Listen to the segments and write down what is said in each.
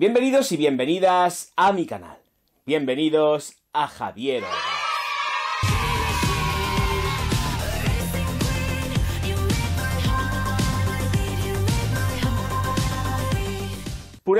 Bienvenidos y bienvenidas a mi canal. Bienvenidos a Javier.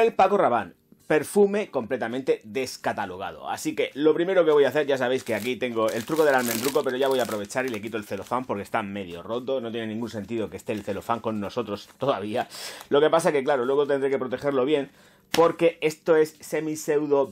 el Paco Rabán, perfume completamente descatalogado. Así que lo primero que voy a hacer, ya sabéis que aquí tengo el truco del almendruco, pero ya voy a aprovechar y le quito el celofán porque está medio roto, no tiene ningún sentido que esté el celofán con nosotros todavía. Lo que pasa que, claro, luego tendré que protegerlo bien porque esto es semi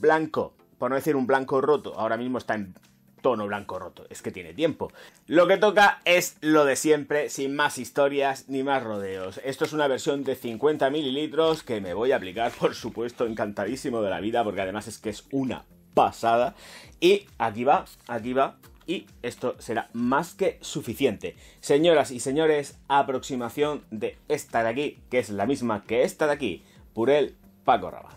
blanco, por no decir un blanco roto. Ahora mismo está en tono blanco roto. Es que tiene tiempo. Lo que toca es lo de siempre, sin más historias ni más rodeos. Esto es una versión de 50 mililitros que me voy a aplicar, por supuesto, encantadísimo de la vida, porque además es que es una pasada. Y aquí va, aquí va. Y esto será más que suficiente. Señoras y señores, aproximación de esta de aquí, que es la misma que esta de aquí. Purel Paco Rabán.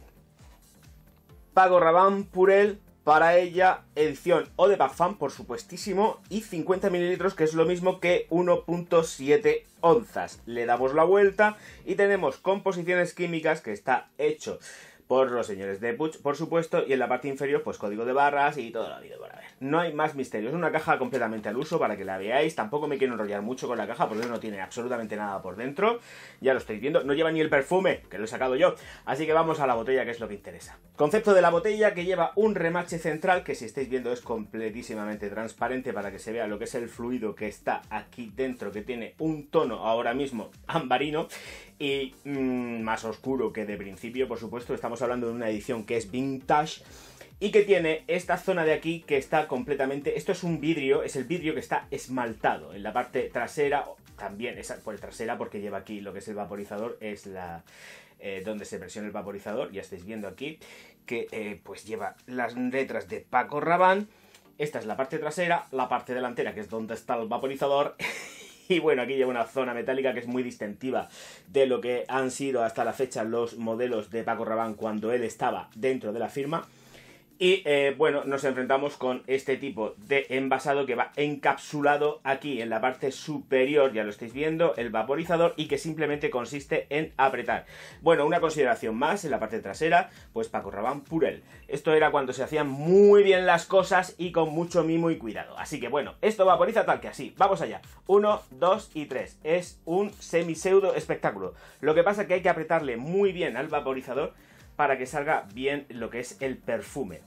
Paco Rabán, Purel para ella, edición o de Fan, por supuestísimo, y 50 mililitros, que es lo mismo que 1.7 onzas. Le damos la vuelta y tenemos composiciones químicas que está hecho por los señores de Puch, por supuesto, y en la parte inferior, pues código de barras y todo lo habido para ver. No hay más misterio, es una caja completamente al uso para que la veáis, tampoco me quiero enrollar mucho con la caja porque no tiene absolutamente nada por dentro, ya lo estáis viendo, no lleva ni el perfume, que lo he sacado yo, así que vamos a la botella que es lo que interesa. Concepto de la botella que lleva un remache central que si estáis viendo es completísimamente transparente para que se vea lo que es el fluido que está aquí dentro, que tiene un tono ahora mismo ambarino y mm, más oscuro que de principio, por supuesto, estamos hablando de una edición que es vintage y que tiene esta zona de aquí que está completamente... Esto es un vidrio, es el vidrio que está esmaltado en la parte trasera, también es por el trasera porque lleva aquí lo que es el vaporizador, es la... Eh, donde se presiona el vaporizador, ya estáis viendo aquí, que eh, pues lleva las letras de Paco Rabán, esta es la parte trasera, la parte delantera que es donde está el vaporizador Y bueno, aquí lleva una zona metálica que es muy distintiva de lo que han sido hasta la fecha los modelos de Paco Rabanne cuando él estaba dentro de la firma. Y eh, bueno, nos enfrentamos con este tipo de envasado que va encapsulado aquí en la parte superior, ya lo estáis viendo, el vaporizador y que simplemente consiste en apretar. Bueno, una consideración más en la parte trasera, pues Paco Rabán Purel. Esto era cuando se hacían muy bien las cosas y con mucho mimo y cuidado. Así que bueno, esto vaporiza tal que así. Vamos allá. Uno, dos y tres. Es un semi espectáculo. Lo que pasa es que hay que apretarle muy bien al vaporizador para que salga bien lo que es el perfume.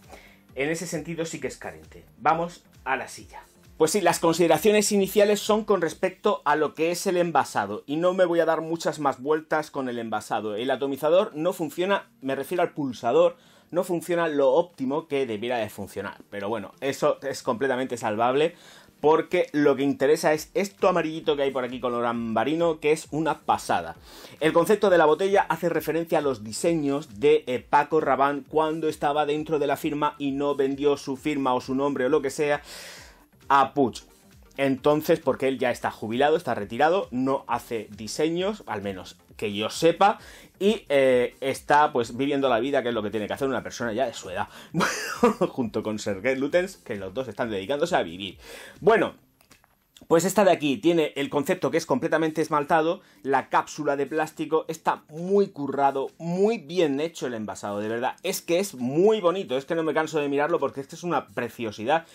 En ese sentido sí que es carente. Vamos a la silla. Pues sí, las consideraciones iniciales son con respecto a lo que es el envasado y no me voy a dar muchas más vueltas con el envasado. El atomizador no funciona, me refiero al pulsador, no funciona lo óptimo que debiera de funcionar. Pero bueno, eso es completamente salvable porque lo que interesa es esto amarillito que hay por aquí color ambarino, que es una pasada. El concepto de la botella hace referencia a los diseños de eh, Paco Rabanne cuando estaba dentro de la firma y no vendió su firma o su nombre o lo que sea a Puch. Entonces, porque él ya está jubilado, está retirado, no hace diseños, al menos que yo sepa, y eh, está pues viviendo la vida, que es lo que tiene que hacer una persona ya de su edad. junto con Sergei Lutens, que los dos están dedicándose a vivir. Bueno, pues esta de aquí tiene el concepto que es completamente esmaltado, la cápsula de plástico está muy currado, muy bien hecho el envasado, de verdad. Es que es muy bonito, es que no me canso de mirarlo porque esta es una preciosidad.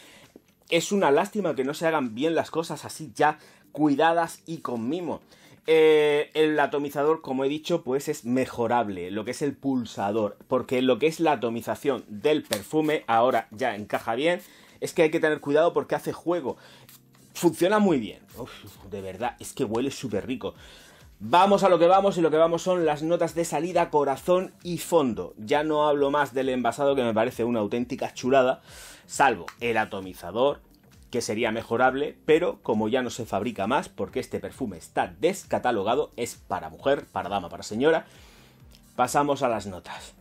Es una lástima que no se hagan bien las cosas así ya, cuidadas y con mimo. Eh, el atomizador, como he dicho, pues es mejorable, lo que es el pulsador, porque lo que es la atomización del perfume, ahora ya encaja bien, es que hay que tener cuidado porque hace juego. Funciona muy bien, de verdad, es que huele súper rico. Vamos a lo que vamos y lo que vamos son las notas de salida, corazón y fondo. Ya no hablo más del envasado que me parece una auténtica chulada, salvo el atomizador, que sería mejorable, pero como ya no se fabrica más, porque este perfume está descatalogado, es para mujer, para dama, para señora, pasamos a las notas.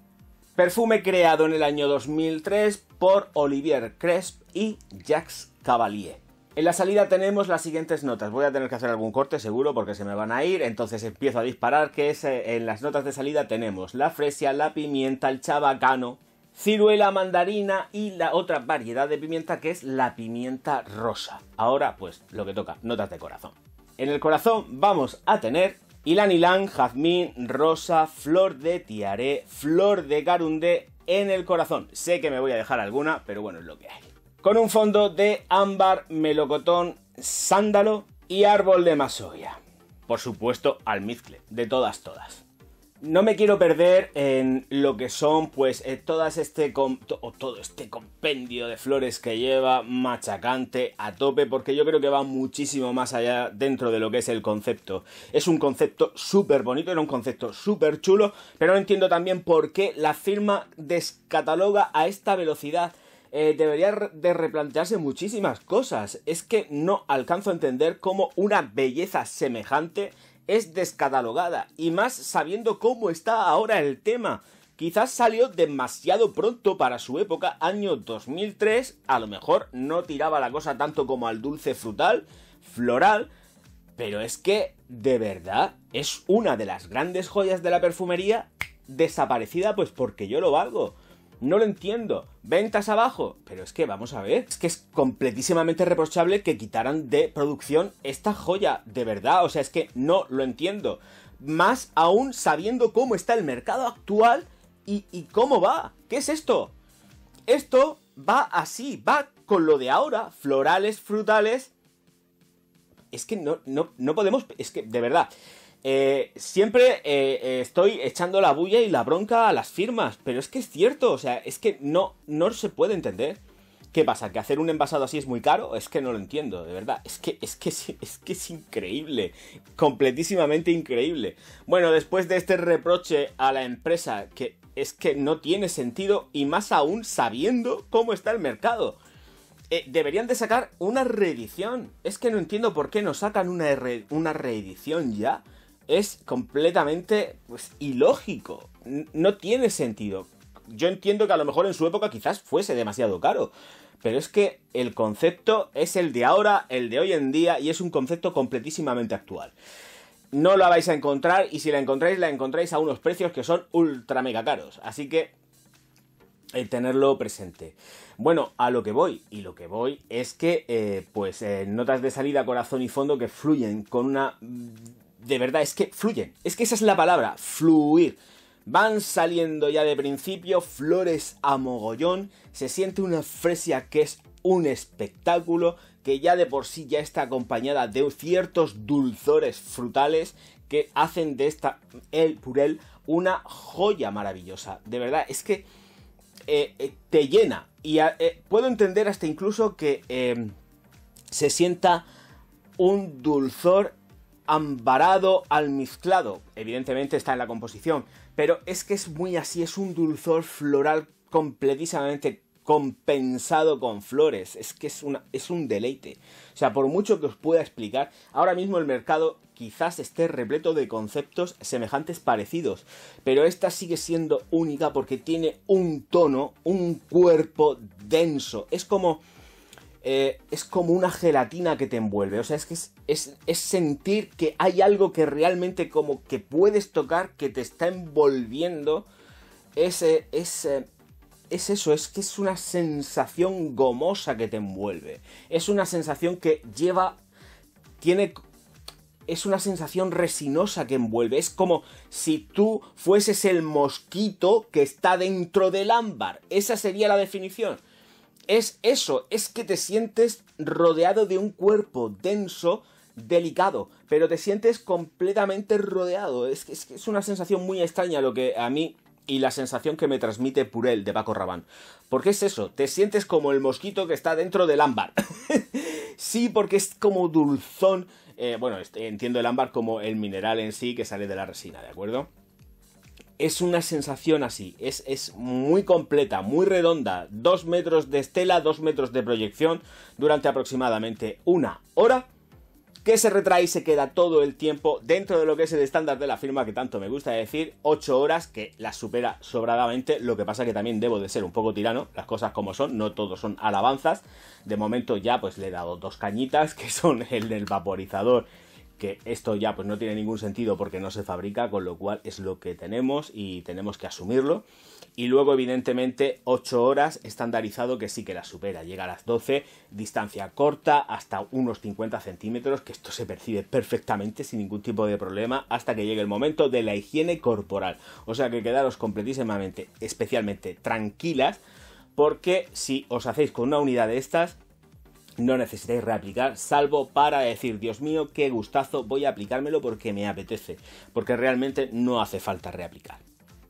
Perfume creado en el año 2003 por Olivier Cresp y Jacques Cavalier. En la salida tenemos las siguientes notas. Voy a tener que hacer algún corte seguro porque se me van a ir. Entonces empiezo a disparar. Que es, eh, en las notas de salida tenemos la fresia, la pimienta, el chabacano, ciruela, mandarina y la otra variedad de pimienta que es la pimienta rosa. Ahora, pues, lo que toca, notas de corazón. En el corazón vamos a tener Ilan ylang jazmín, rosa, flor de tiaré, flor de garundé en el corazón. Sé que me voy a dejar alguna, pero bueno, es lo que hay. Con un fondo de ámbar, melocotón, sándalo y árbol de masoya. Por supuesto, almizcle, de todas, todas. No me quiero perder en lo que son, pues, eh, todas este todo este compendio de flores que lleva machacante a tope, porque yo creo que va muchísimo más allá dentro de lo que es el concepto. Es un concepto súper bonito, era un concepto súper chulo, pero no entiendo también por qué la firma descataloga a esta velocidad. Eh, debería de replantearse muchísimas cosas. Es que no alcanzo a entender cómo una belleza semejante es descatalogada, y más sabiendo cómo está ahora el tema. Quizás salió demasiado pronto para su época, año 2003, a lo mejor no tiraba la cosa tanto como al dulce frutal, floral, pero es que, de verdad, es una de las grandes joyas de la perfumería desaparecida pues porque yo lo valgo. No lo entiendo. Ventas abajo. Pero es que vamos a ver. Es que es completísimamente reprochable que quitaran de producción esta joya. De verdad. O sea, es que no lo entiendo. Más aún sabiendo cómo está el mercado actual y, cómo va. ¿Qué es esto? Esto va así. Va con lo de ahora. Florales, frutales. Es que no, no, no podemos. Es que, de verdad. Eh, siempre eh, eh, estoy echando la bulla y la bronca a las firmas, pero es que es cierto, o sea, es que no, no se puede entender. ¿Qué pasa? ¿Que hacer un envasado así es muy caro? Es que no lo entiendo, de verdad. Es que, es que, es que es increíble. Completísimamente increíble. Bueno, después de este reproche a la empresa, que es que no tiene sentido, y más aún sabiendo cómo está el mercado. deberían de sacar una reedición. Es que no entiendo por qué no sacan una, una reedición ya es completamente pues, ilógico. No tiene sentido. Yo entiendo que a lo mejor en su época quizás fuese demasiado caro. Pero es que el concepto es el de ahora, el de hoy en día, y es un concepto completísimamente actual. No la vais a encontrar, y si la encontráis, la encontráis a unos precios que son ultra mega caros. Así que el eh, tenerlo presente. Bueno, a lo que voy, y lo que voy es que, eh, pues, notas de salida, corazón y fondo que fluyen con una de verdad, es que fluyen. Es que esa es la palabra, fluir. Van saliendo ya de principio flores a mogollón, se siente una fresia que es un espectáculo, que ya de por sí ya está acompañada de ciertos dulzores frutales que hacen de esta el purel una joya maravillosa. De verdad, es que eh, eh, te llena. Y eh, puedo entender hasta incluso que se sienta un dulzor ambarado al Evidentemente está en la composición, pero es que es muy así, es un dulzor floral completísimamente compensado con flores. Es que es, una, es un deleite. O sea, por mucho que os pueda explicar, ahora mismo el mercado quizás esté repleto de conceptos semejantes parecidos, pero esta sigue siendo única porque tiene un tono, un cuerpo denso. Es como eh, es como una gelatina que te envuelve. O sea, es que es, sentir que hay algo que realmente como que puedes tocar, que te está envolviendo. Es, es eso, es que es una sensación gomosa que te envuelve. Es una sensación que lleva... Tiene es una sensación resinosa que envuelve. Es como si tú fueses el mosquito que está dentro del ámbar. Esa sería la definición es eso, es que te sientes rodeado de un cuerpo denso, delicado, pero te sientes completamente rodeado. Es, es, es una sensación muy extraña lo que a mí y la sensación que me transmite Purel de Paco Rabán. Porque es eso, te sientes como el mosquito que está dentro del ámbar. sí, porque es como dulzón. Eh, bueno, este, entiendo el ámbar como el mineral en sí que sale de la resina, ¿de acuerdo? es una sensación así, es, es, muy completa, muy redonda, dos metros de estela, dos metros de proyección durante aproximadamente una hora, que se retrae y se queda todo el tiempo dentro de lo que es el estándar de la firma que tanto me gusta decir, ocho horas que las supera sobradamente, lo que pasa que también debo de ser un poco tirano, las cosas como son, no todos son alabanzas, de momento ya pues le he dado dos cañitas que son el del vaporizador que esto ya pues no tiene ningún sentido porque no se fabrica, con lo cual es lo que tenemos y tenemos que asumirlo. Y luego, evidentemente, 8 horas estandarizado que sí que la supera. Llega a las 12, distancia corta, hasta unos 50 centímetros, que esto se percibe perfectamente sin ningún tipo de problema, hasta que llegue el momento de la higiene corporal. O sea que quedaros completísimamente, especialmente tranquilas, porque si os hacéis con una unidad de estas, no necesitáis reaplicar, salvo para decir, Dios mío, qué gustazo, voy a aplicármelo porque me apetece, porque realmente no hace falta reaplicar.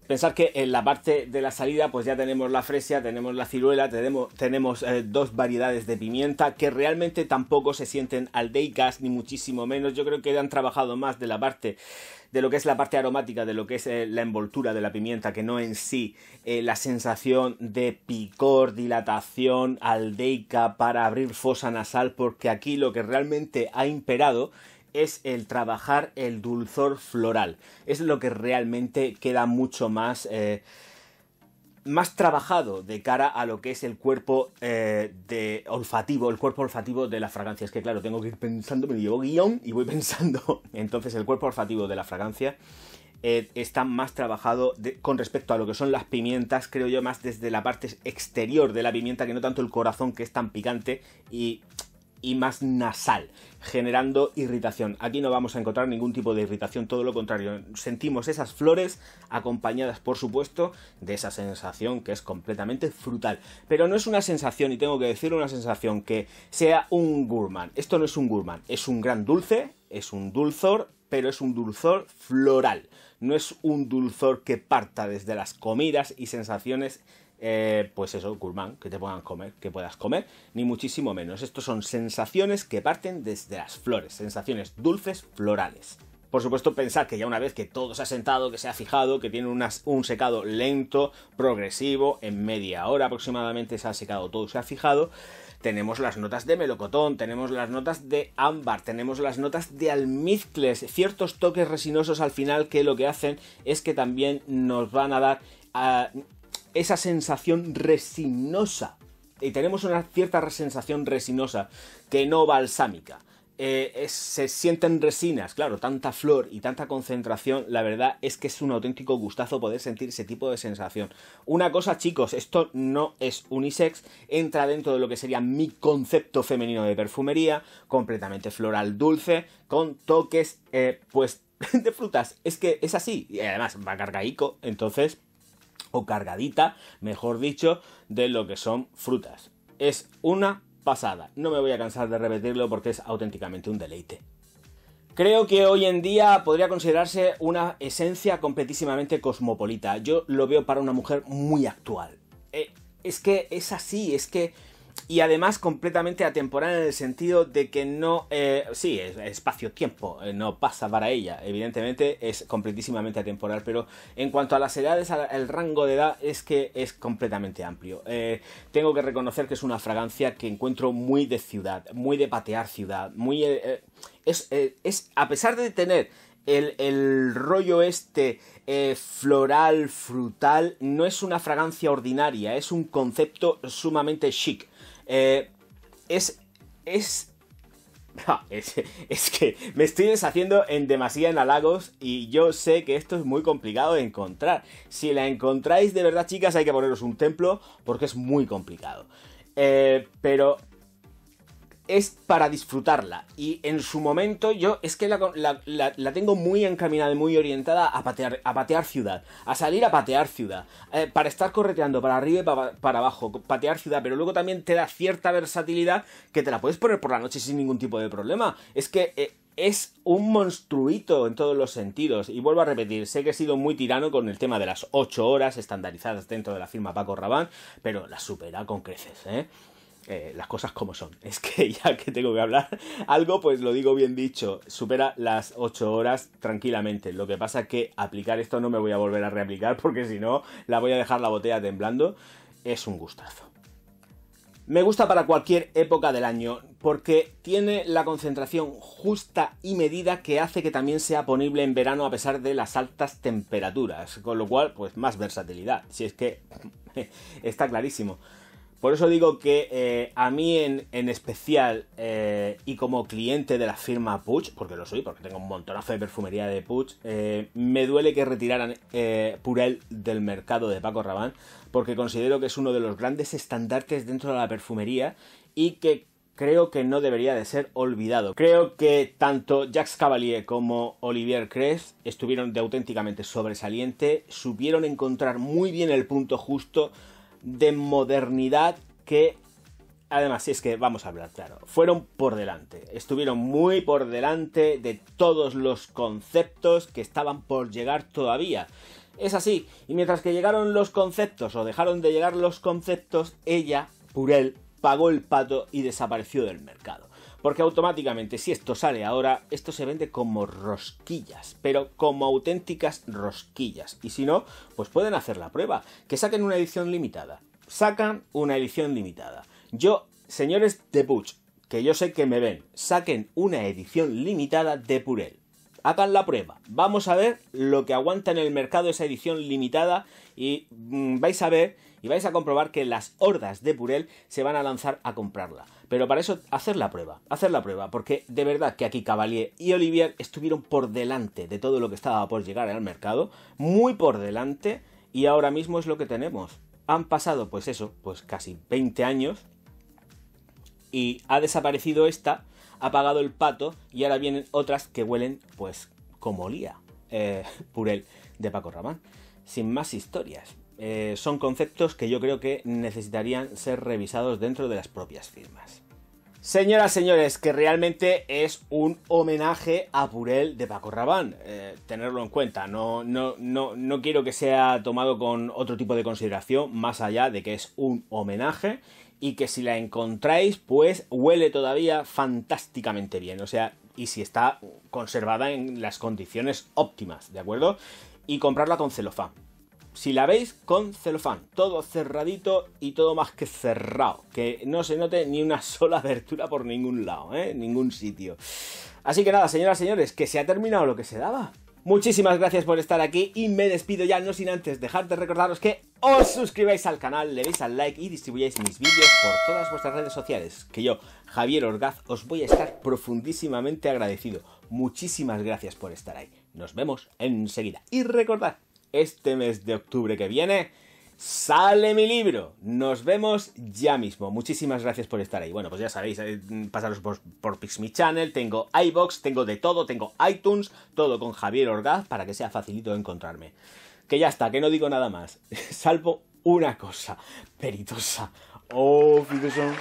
Pensar que en la parte de la salida pues ya tenemos la fresia, tenemos la ciruela, tenemos, eh, dos variedades de pimienta que realmente tampoco se sienten aldeicas ni muchísimo menos. Yo creo que han trabajado más de la parte de lo que es la parte aromática, de lo que es eh, la envoltura de la pimienta, que no en sí eh, la sensación de picor, dilatación aldeica para abrir fosa nasal, porque aquí lo que realmente ha imperado es el trabajar el dulzor floral. Es lo que realmente queda mucho más... Eh, más trabajado de cara a lo que es el cuerpo eh, de olfativo, el cuerpo olfativo de la fragancia. Es que claro, tengo que ir pensando, me llevo guión y voy pensando. Entonces el cuerpo olfativo de la fragancia eh, está más trabajado con respecto a lo que son las pimientas, creo yo, más desde la parte exterior de la pimienta que no tanto el corazón que es tan picante y y más nasal, generando irritación. Aquí no vamos a encontrar ningún tipo de irritación, todo lo contrario. Sentimos esas flores acompañadas, por supuesto, de esa sensación que es completamente frutal. Pero no es una sensación, y tengo que decir una sensación que sea un gourmand. Esto no es un gourmand, es un gran dulce, es un dulzor, pero es un dulzor floral. No es un dulzor que parta desde las comidas y sensaciones eh, pues eso, gourmand, que te puedan comer, que puedas comer, ni muchísimo menos. Estos son sensaciones que parten desde las flores, sensaciones dulces florales. Por supuesto, pensar que ya una vez que todo se ha sentado, que se ha fijado, que tiene un secado lento, progresivo, en media hora aproximadamente se ha secado todo, se ha fijado, tenemos las notas de melocotón, tenemos las notas de ámbar, tenemos las notas de almizcles, ciertos toques resinosos al final que lo que hacen es que también nos van a dar ah, esa sensación resinosa. Y tenemos una cierta sensación resinosa que no balsámica. Eh, se sienten resinas, claro, tanta flor y tanta concentración, la verdad es que es un auténtico gustazo poder sentir ese tipo de sensación. Una cosa, chicos, esto no es unisex, entra dentro de lo que sería mi concepto femenino de perfumería, completamente floral dulce, con toques, eh, pues, de frutas. Es que es así, y además va cargaico, entonces o cargadita, mejor dicho, de lo que son frutas. Es una pasada. No me voy a cansar de repetirlo porque es auténticamente un deleite. Creo que hoy en día podría considerarse una esencia completísimamente cosmopolita. Yo lo veo para una mujer muy actual. Eh, es que es así, es que y además completamente atemporal en el sentido de que no, eh, sí, es espacio-tiempo, eh, no pasa para ella, evidentemente es completísimamente atemporal, pero en cuanto a las edades, el rango de edad es que es completamente amplio. Eh, tengo que reconocer que es una fragancia que encuentro muy de ciudad, muy de patear ciudad, muy... a pesar de tener el, rollo este floral, frutal, no es una fragancia ordinaria, es un concepto sumamente chic, eh, es, ah, es, es, que me estoy deshaciendo en demasía en halagos y yo sé que esto es muy complicado de encontrar. Si la encontráis de verdad, chicas, hay que poneros un templo porque es muy complicado. Eh, pero es para disfrutarla. Y en su momento yo es que la, tengo muy encaminada y muy orientada a patear, ciudad, a salir a patear ciudad, eh, para estar correteando para arriba y para, abajo, patear ciudad, pero luego también te da cierta versatilidad que te la puedes poner por la noche sin ningún tipo de problema. Es que... Eh, es un monstruito en todos los sentidos. Y vuelvo a repetir, sé que he sido muy tirano con el tema de las 8 horas estandarizadas dentro de la firma Paco Rabán. pero la supera con creces, ¿eh? Eh, las cosas como son. Es que ya que tengo que hablar algo, pues lo digo bien dicho, supera las 8 horas tranquilamente. Lo que pasa que aplicar esto no me voy a volver a reaplicar porque si no, la voy a dejar la botella temblando. Es un gustazo. Me gusta para cualquier época del año porque tiene la concentración justa y medida que hace que también sea ponible en verano a pesar de las altas temperaturas, con lo cual pues más versatilidad, si es que está clarísimo. Por eso digo que eh, a mí en, especial eh, y como cliente de la firma Puch, porque lo soy, porque tengo un montonazo de perfumería de Puch, eh, me duele que retiraran Purel del mercado de Paco Rabanne, porque considero que es uno de los grandes estandartes dentro de la perfumería y que creo que no debería de ser olvidado. Creo que tanto Jacques Cavalier como Olivier Crest estuvieron de auténticamente sobresaliente, supieron encontrar muy bien el punto justo de modernidad que Además, si es que vamos a hablar claro, fueron por delante, estuvieron muy por delante de todos los conceptos que estaban por llegar todavía. Es así, y mientras que llegaron los conceptos o dejaron de llegar los conceptos, ella, Purel, pagó el pato y desapareció del mercado. Porque automáticamente, si esto sale ahora, esto se vende como rosquillas, pero como auténticas rosquillas. Y si no, pues pueden hacer la prueba, que saquen una edición limitada. Sacan una edición limitada. Yo, señores de Butch, que yo sé que me ven, saquen una edición limitada de Purel hagan la prueba. Vamos a ver lo que aguanta en el mercado esa edición limitada y mm, vais a ver y vais a comprobar que las hordas de Purel se van a lanzar a comprarla. Pero para eso, hacer la prueba, hacer la prueba, porque de verdad que aquí Cavalier y Olivier estuvieron por delante de todo lo que estaba por llegar al mercado, muy por delante, y ahora mismo es lo que tenemos. Han pasado, pues eso, pues casi 20 años y ha desaparecido esta ha pagado el pato y ahora vienen otras que huelen pues como olía eh, Purel de Paco Rabán, Sin más historias. Eh, son conceptos que yo creo que necesitarían ser revisados dentro de las propias firmas. Señoras, señores, que realmente es un homenaje a Purel de Paco Rabán. Eh, tenerlo en cuenta, no, no, no, no quiero que sea tomado con otro tipo de consideración, más allá de que es un homenaje y que si la encontráis, pues huele todavía fantásticamente bien. O sea, y si está conservada en las condiciones óptimas, ¿de acuerdo? Y comprarla con celofán. Si la veis con celofán, todo cerradito y todo más que cerrado, que no se note ni una sola abertura por ningún lado, ¿eh? ningún sitio. Así que nada, señoras y señores, que se ha terminado lo que se daba. Muchísimas gracias por estar aquí y me despido ya, no sin antes dejar de recordaros que os suscribáis al canal, le deis al like y distribuyáis mis vídeos por todas vuestras redes sociales, que yo, Javier Orgaz, os voy a estar profundísimamente agradecido. Muchísimas gracias por estar ahí. Nos vemos enseguida. Y recordad, este mes de octubre que viene Sale mi libro. Nos vemos ya mismo. Muchísimas gracias por estar ahí. Bueno, pues ya sabéis, eh, pasaros por, por Channel, tengo iBox, tengo de todo, tengo iTunes, todo con Javier Orgaz para que sea facilito encontrarme. Que ya está, que no digo nada más. Salvo una cosa, peritosa. Oh, Peterson.